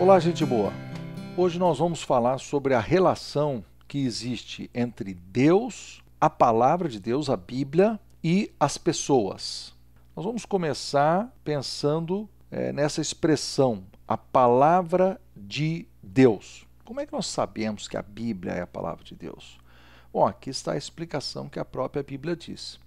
Olá, gente boa. Hoje nós vamos falar sobre a relação que existe entre Deus, a palavra de Deus, a Bíblia e as pessoas. Nós vamos começar pensando é, nessa expressão, a palavra de Deus. Como é que nós sabemos que a Bíblia é a palavra de Deus? Bom, aqui está a explicação que a própria Bíblia diz.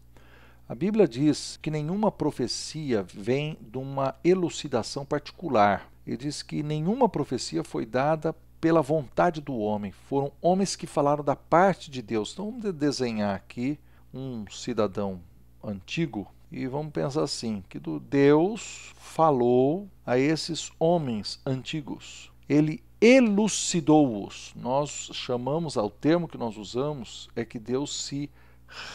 A Bíblia diz que nenhuma profecia vem de uma elucidação particular ele diz que nenhuma profecia foi dada pela vontade do homem, foram homens que falaram da parte de Deus. Então vamos desenhar aqui um cidadão antigo e vamos pensar assim, que do Deus falou a esses homens antigos. Ele elucidou-os. Nós chamamos ao ah, termo que nós usamos é que Deus se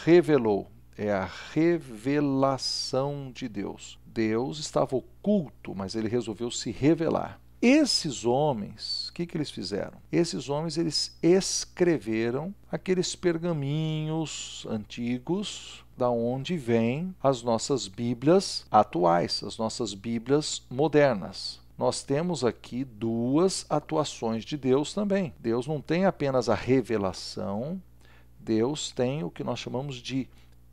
revelou é a revelação de Deus. Deus estava oculto, mas ele resolveu se revelar. Esses homens, o que, que eles fizeram? Esses homens eles escreveram aqueles pergaminhos antigos da onde vêm as nossas Bíblias atuais, as nossas Bíblias modernas nós temos aqui duas atuações de Deus também. Deus não tem apenas a revelação, Deus tem o que nós chamamos de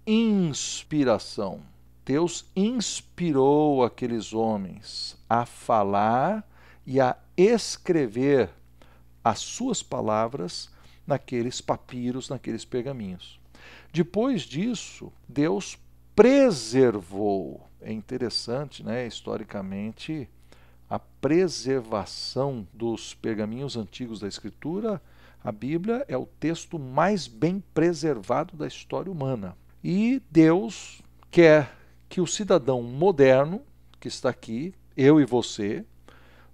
inspiração. Deus inspirou aqueles homens a falar e a escrever as suas palavras naqueles papiros, naqueles pergaminhos. Depois disso, Deus preservou. É interessante, né, historicamente, a preservação dos pergaminhos antigos da Escritura. A Bíblia é o texto mais bem preservado da história humana. E Deus quer que o cidadão moderno, que está aqui, eu e você,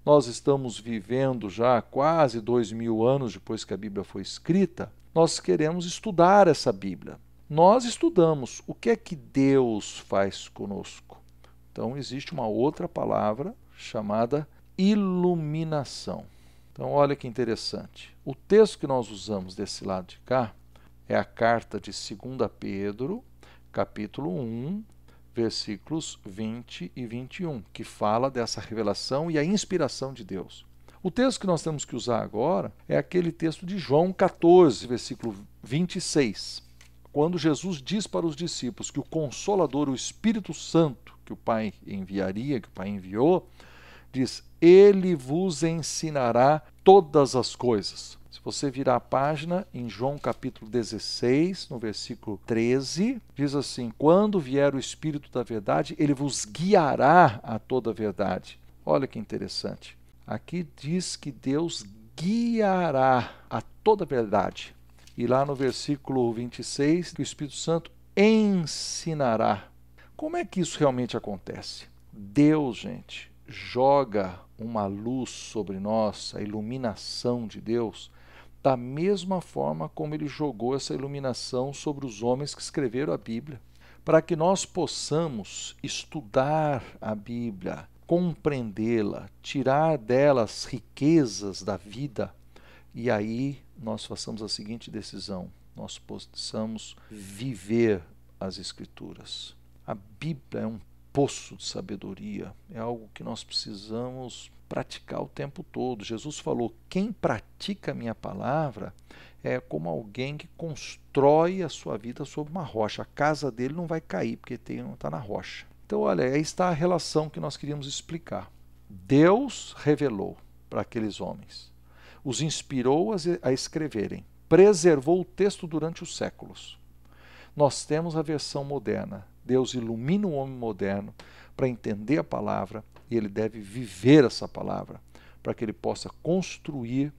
nós estamos vivendo já quase dois mil anos depois que a Bíblia foi escrita, nós queremos estudar essa Bíblia. Nós estudamos o que é que Deus faz conosco. Então, existe uma outra palavra chamada iluminação. Então, olha que interessante. O texto que nós usamos desse lado de cá é a carta de 2 Pedro, capítulo 1, versículos 20 e 21, que fala dessa revelação e a inspiração de Deus. O texto que nós temos que usar agora é aquele texto de João 14, versículo 26, quando Jesus diz para os discípulos que o Consolador, o Espírito Santo, que o Pai enviaria, que o Pai enviou, diz: Ele vos ensinará todas as coisas. Se você virar a página em João capítulo 16, no versículo 13, diz assim: Quando vier o Espírito da Verdade, ele vos guiará a toda a verdade. Olha que interessante. Aqui diz que Deus guiará a toda a verdade. E lá no versículo 26, que o Espírito Santo ensinará. Como é que isso realmente acontece? Deus, gente, joga uma luz sobre nós, a iluminação de Deus, da mesma forma como ele jogou essa iluminação sobre os homens que escreveram a Bíblia, para que nós possamos estudar a Bíblia, compreendê-la, tirar dela as riquezas da vida e aí nós façamos a seguinte decisão: nós possamos viver as Escrituras. A Bíblia é um poço de sabedoria, é algo que nós precisamos praticar o tempo todo. Jesus falou: quem pratica a minha palavra é como alguém que constrói a sua vida sobre uma rocha. A casa dele não vai cair porque está na rocha. Então, olha, aí está a relação que nós queríamos explicar. Deus revelou para aqueles homens, os inspirou a escreverem, preservou o texto durante os séculos. Nós temos a versão moderna, Deus ilumina o homem moderno para entender a palavra e ele deve viver essa palavra para que ele possa construir